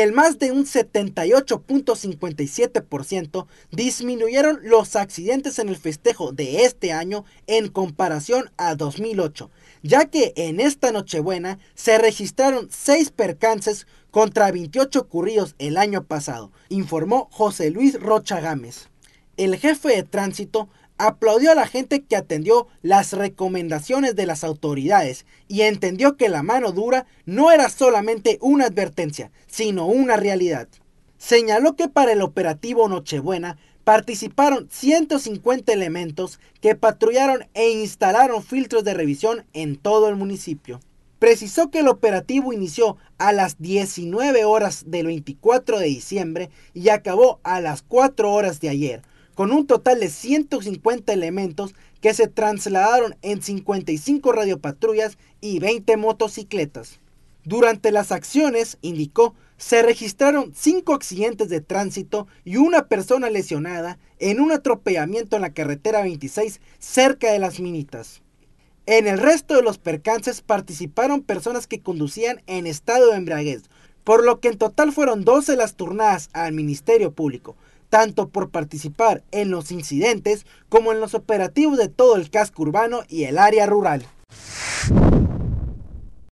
el más de un 78.57% disminuyeron los accidentes en el festejo de este año en comparación a 2008, ya que en esta Nochebuena se registraron 6 percances contra 28 ocurridos el año pasado, informó José Luis Rocha Gámez. El jefe de tránsito aplaudió a la gente que atendió las recomendaciones de las autoridades y entendió que la mano dura no era solamente una advertencia, sino una realidad. Señaló que para el operativo Nochebuena participaron 150 elementos que patrullaron e instalaron filtros de revisión en todo el municipio. Precisó que el operativo inició a las 19 horas del 24 de diciembre y acabó a las 4 horas de ayer, con un total de 150 elementos que se trasladaron en 55 radiopatrullas y 20 motocicletas. Durante las acciones, indicó, se registraron 5 accidentes de tránsito y una persona lesionada en un atropellamiento en la carretera 26 cerca de las Minitas. En el resto de los percances participaron personas que conducían en estado de embriaguez, por lo que en total fueron 12 las turnadas al Ministerio Público, tanto por participar en los incidentes como en los operativos de todo el casco urbano y el área rural.